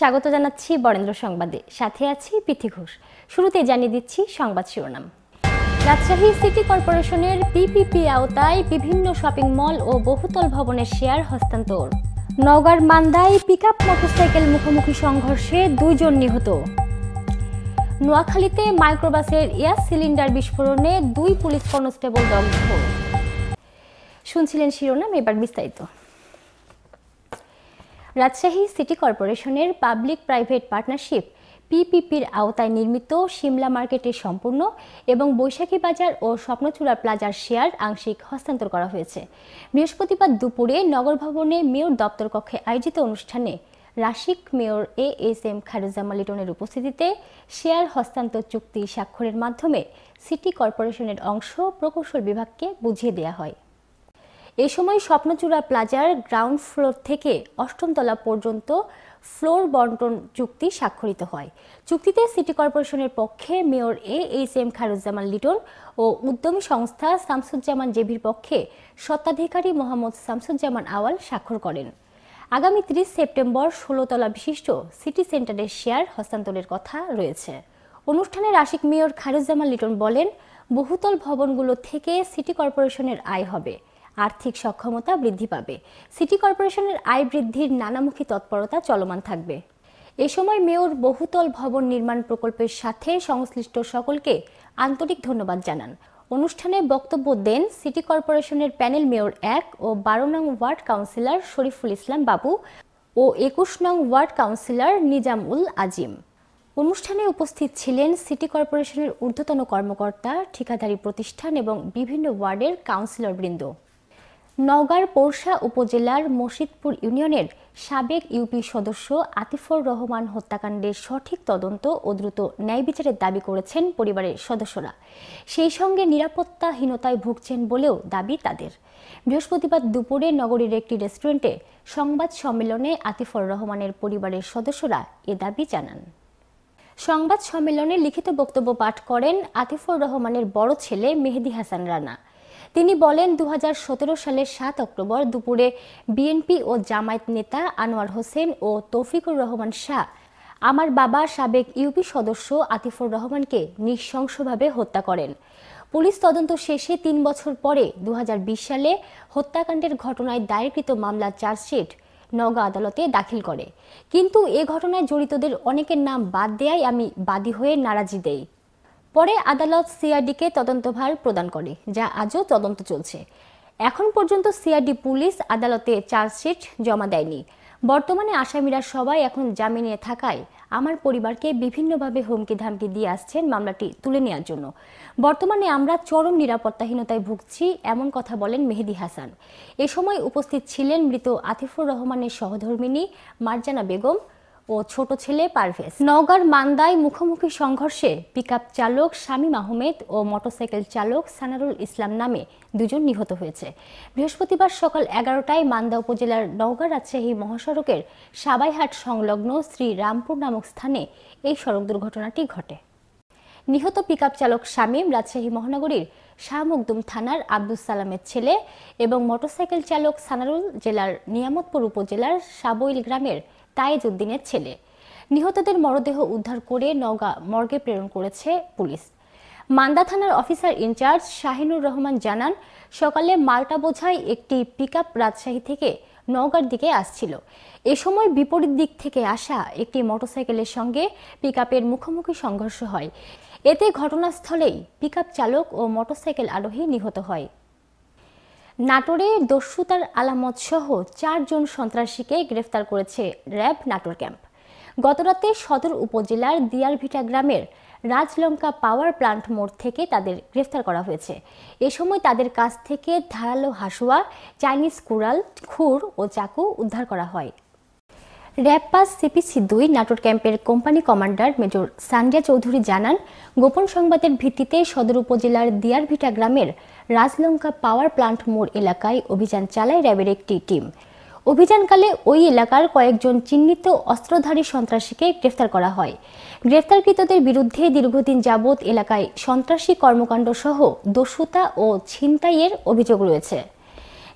স্বাগত জানাচ্ছি বরেন্দ্র সংবাদে সাথে আছি পিথি ঘোষ শুরুতে জানিয়ে দিচ্ছি সংবাদ শিরোনাম রাজশাহী সিটি কর্পোরেশনের পিপিপি আওতায় বিভিন্ন শপিং মল ও বহুতল ভবনের শেয়ার হস্তান্তর নওগাঁর মান্দায় পিক আপ মোটরসাইকেল মুখোমুখি সংঘর্ষে দুইজন নিহত নোয়াখালীতে মাইক্রোবাসের এয়ার সিলিন্ডার বিস্ফোরণে দুই পুলিশ কনস্টেবল দগ্ধ শুনছিলেন শিরোনাম এবার বিস্তারিত রাজশাহী সিটি কর্পোরেশনের পাবলিক প্রাইভেট পার্টনারশিপ পিপিপির আওতায় নির্মিত সিমলা মার্কেটের সম্পূর্ণ এবং বৈশাখী বাজার ও স্বপ্নচূড়া প্লাজার শেয়ার আংশিক হস্তান্তর করা হয়েছে বৃহস্পতিবার দুপুরে নগর ভবনে মেয়র দপ্তর কক্ষে আয়োজিত অনুষ্ঠানে Rasik mayor A S M Khairuzzaman লিটনের উপস্থিতিতে শেয়ার হস্তান্তর চুক্তি স্বাক্ষরের মাধ্যমে সিটি কর্পোরেশনের অংশ প্রকৌশল বিভাগকে বুঝিয়ে দেওয়া হয় এ সময় স্বপ্নচূড়া প্লাজার গ্রাউন্ড ফ্লোর থেকে অষ্টমতলা পর্যন্ত ফ্লোর বন্টন চুক্তি স্বাক্ষরিত হয় চুক্তিতে সিটি কর্পোরেশনের পক্ষে mayor A H M Khairuzzaman Liton ও উদ্যমী সংস্থা শামসুজ্জামান জেভির পক্ষে স্বত্বাধিকারী মোহাম্মদ শামসুজ্জামান আওয়াল স্বাক্ষর করেন আগামী ত্রিশ সেপ্টেম্বর ষোলোতলা বিশিষ্ট সিটি সেন্টারের শেয়ার হস্তান্তরের কথা রয়েছে অনুষ্ঠানে আশিক মেয়র খারুজ্জামান লিটন বলেন বহুতল ভবনগুলো থেকে সিটি কর্পোরেশনের আয় হবে আর্থিক সক্ষমতা বৃদ্ধি পাবে সিটি কর্পোরেশনের আয় বৃদ্ধির নানামুখী তৎপরতা চলমান থাকবে এ সময় মেয়র বহুতল ভবন নির্মাণ প্রকল্পের সাথে সংশ্লিষ্ট সকলকে আন্তরিক ধন্যবাদ জানান অনুষ্ঠানে বক্তব্য দেন সিটি কর্পোরেশনের প্যানেল মেয়র এক ও বারো নং ওয়ার্ড কাউন্সিলর শরীফুল ইসলাম বাবু ও একুশ নং ওয়ার্ড কাউন্সিলর নিজামুল আজিম অনুষ্ঠানে উপস্থিত ছিলেন সিটি কর্পোরেশনের ঊর্ধ্বতন কর্মকর্তা ঠিকাদারি প্রতিষ্ঠান এবং বিভিন্ন ওয়ার্ডের কাউন্সিলরবৃন্দ নগার পোরশা উপজেলার মসজিদপুর ইউনিয়নের সাবেক ইউপি সদস্য আতিফর রহমান হত্যাকাণ্ডের সঠিক তদন্ত ও দ্রুত ন্যায় বিচারের দাবি করেছেন পরিবারের সদস্যরা সেই সঙ্গে নিরাপত্তাহীনতায় ভুগছেন বলেও দাবি তাদের বৃহস্পতিবার দুপুরে নগরীর একটি রেস্টুরেন্টে সংবাদ সম্মেলনে আতিফর রহমানের পরিবারের সদস্যরা এ দাবি জানান সংবাদ সম্মেলনে লিখিত বক্তব্য পাঠ করেন আতিফর রহমানের বড় ছেলে মেহেদি হাসান রানা তিনি বলেন দু সালের সাত অক্টোবর দুপুরে বিএনপি ও জামায়াত নেতা আনোয়ার হোসেন ও তৌফিকুর রহমান শাহ আমার বাবা সাবেক ইউপি সদস্য আতিফুর রহমানকে নৃশংসভাবে হত্যা করেন পুলিশ তদন্ত শেষে তিন বছর পরে দু সালে হত্যাকাণ্ডের ঘটনায় দায়েরকৃত মামলা চার্জশিট নওগাঁ আদালতে দাখিল করে কিন্তু এ ঘটনায় জড়িতদের অনেকের নাম বাদ দেয়ায় আমি বাদী হয়ে নারাজি দেই পরে আদালত সিআরডিকে তদন্তভার প্রদান করে যা আজও তদন্ত চলছে এখন পর্যন্ত সিআরডি পুলিশ আদালতে চার্জশিট জমা দেয়নি বর্তমানে আসামিরা সবাই এখন জামিনে থাকায় আমার পরিবারকে বিভিন্নভাবে হুমকি ধামকি দিয়ে আসছেন মামলাটি তুলে নেওয়ার জন্য বর্তমানে আমরা চরম নিরাপত্তাহীনতায় ভুগছি এমন কথা বলেন মেহেদি হাসান এ সময় উপস্থিত ছিলেন মৃত আতিফুর রহমানের সহধর্মিনী মারজানা বেগম ও ছোট ছেলে পারভেজ নওগাঁর মান্দায় মুখোমুখি সংঘর্ষে পিকআপ চালক শামীম আহমেদ ও মোটরসাইকেল চালক সানারুল ইসলাম নামে দুজন নিহত হয়েছে বৃহস্পতিবার সকাল এগারোটায় মান্দা উপজেলার নওগাঁ রাজশাহী মহাসড়কের সাবাইহাট সংলগ্ন শ্রী রামপুর নামক স্থানে এই সড়ক দুর্ঘটনাটি ঘটে নিহত পিকআপ চালক শামীম রাজশাহী মহানগরীর শাহমুকদুম থানার আব্দুস সালামের ছেলে এবং মোটরসাইকেল চালক সানারুল জেলার নিয়ামতপুর উপজেলার সাবইল গ্রামের তাইজ উদ্দিনের ছেলে নিহতদের মরদেহ উদ্ধার করে নগা মর্গে প্রেরণ করেছে পুলিশ মান্দা থানার অফিসার ইনচার্জ শাহিনুর রহমান জানান সকালে মালটা বোঝাই একটি আপ রাজশাহী থেকে নওগাঁর দিকে আসছিল এ সময় বিপরীত দিক থেকে আসা একটি মোটরসাইকেলের সঙ্গে আপের মুখোমুখি সংঘর্ষ হয় এতে ঘটনাস্থলেই পিকআপ চালক ও মোটরসাইকেল আরোহী নিহত হয় নাটোরে দস্যুতার আলামত সহ চারজন সন্ত্রাসীকে গ্রেফতার করেছে র্যাব নাটোর ক্যাম্প গতরাতে সদর উপজেলার দিয়ারভিটা গ্রামের রাজলঙ্কা পাওয়ার প্লান্ট মোড় থেকে তাদের গ্রেফতার করা হয়েছে এ সময় তাদের কাছ থেকে ধারালো হাসুয়া চাইনিজ কুড়াল খুর ও চাকু উদ্ধার করা হয় র্যাব পাস সিপিসি দুই নাটোর ক্যাম্পের company commander major Sandia Chowdhury জানান গোপন সংবাদের ভিত্তিতে সদর উপজেলার দিয়ারভিটা গ্রামের রাজলঙ্কা পাওয়ার প্লান্ট মোড় এলাকায় অভিযান চালায় র্যাবের একটি টিম অভিযানকালে ওই এলাকার কয়েকজন চিহ্নিত অস্ত্রধারী সন্ত্রাসীকে গ্রেফতার করা হয় গ্রেফতারকৃতদের বিরুদ্ধে দীর্ঘদিন যাবৎ এলাকায় সন্ত্রাসী কর্মকাণ্ড সহ দস্যুতা ও ছিনতাইয়ের অভিযোগ রয়েছে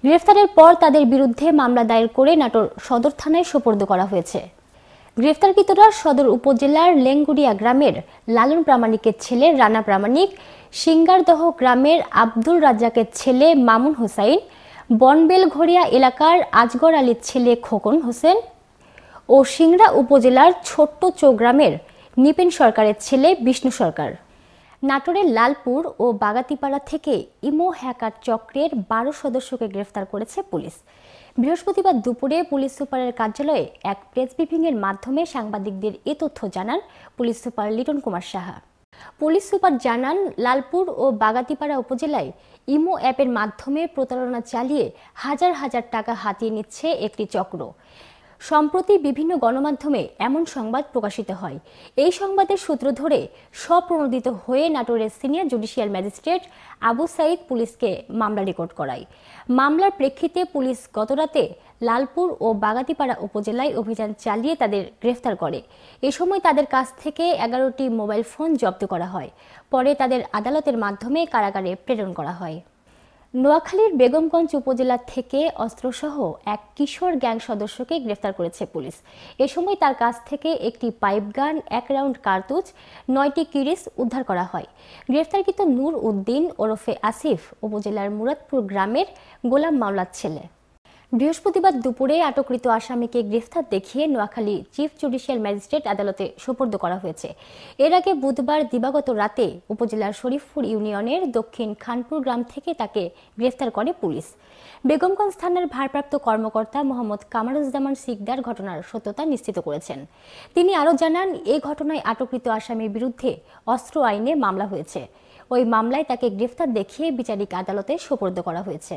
গ্রেফতারের পর তাদের বিরুদ্ধে মামলা দায়ের করে নাটোর সদর থানায় সোপর্দ করা হয়েছে গ্রেফতারকৃতরা সদর উপজেলার লেঙ্গুড়িয়া গ্রামের লালন প্রামাণিকের ছেলে রানা প্রামাণিক সিঙ্গারদহ গ্রামের আব্দুল রাজ্জাকের ছেলে মামুন হোসাইন বনবেলঘরিয়া এলাকার আজগর আলীর ছেলে খোকন হোসেন ও সিংড়া উপজেলার ছোট্ট চৌ গ্রামের নিপেন সরকারের ছেলে বিষ্ণু সরকার নাটোরের লালপুর ও বাগাতিপাড়া থেকে ইমো হ্যাকার চক্রের বারো সদস্যকে গ্রেফতার করেছে পুলিশ বৃহস্পতিবার দুপুরে পুলিশ সুপারের কার্যালয়ে এক প্রেস ব্রিফিংয়ের মাধ্যমে সাংবাদিকদের এ তথ্য জানান police super Liton Kumar Saha police super জানান লালপুর ও বাগাতিপাড়া উপজেলায় ইমো অ্যাপের মাধ্যমে প্রতারণা চালিয়ে হাজার হাজার টাকা হাতিয়ে নিচ্ছে একটি চক্র সম্প্রতি বিভিন্ন গণমাধ্যমে এমন সংবাদ প্রকাশিত হয় এই সংবাদের সূত্র ধরে স্বপ্রণোদিত হয়ে নাটোরের senior judicial magistrate Abu Sayeed পুলিশকে মামলা রেকর্ড করায় মামলার প্রেক্ষিতে পুলিশ গতরাতে লালপুর ও বাগাতিপাড়া উপজেলায় অভিযান চালিয়ে তাদের গ্রেফতার করে এ সময় তাদের কাছ থেকে এগারোটি মোবাইল ফোন জব্দ করা হয় পরে তাদের আদালতের মাধ্যমে কারাগারে প্রেরণ করা হয় নোয়াখালীর বেগমগঞ্জ উপজেলা থেকে অস্ত্রসহ এক কিশোর গ্যাং সদস্যকে গ্রেফতার করেছে পুলিশ এ সময় তার কাছ থেকে একটি পাইপ গান এক রাউন্ড কার্তুজ নয়টি কিরিস উদ্ধার করা হয় গ্রেফতারকৃত নূর উদ্দিন ওরফে আসিফ উপজেলার মুরাদপুর গ্রামের গোলাম মাওলার ছেলে বৃহস্পতিবার দুপুরে আটককৃত আসামিকে গ্রেফতার দেখিয়ে নোয়াখালী চিফ জুডিশিয়াল ম্যাজিস্ট্রেট আদালতে সোপর্দ করা হয়েছে এর আগে বুধবার দিবাগত রাতে উপজেলার শরীফপুর ইউনিয়নের দক্ষিণ খানপুর গ্রাম থেকে তাকে গ্রেফতার করে পুলিশ বেগমগঞ্জ থানার ভারপ্রাপ্ত কর্মকর্তা মোহাম্মদ কামারুজ্জামান সিকদার ঘটনার সত্যতা নিশ্চিত করেছেন তিনি আরও জানান এ ঘটনায় আটককৃত আসামির বিরুদ্ধে অস্ত্র আইনে মামলা হয়েছে ওই মামলায় তাকে গ্রেফতার দেখিয়ে বিচারিক আদালতে সোপর্দ করা হয়েছে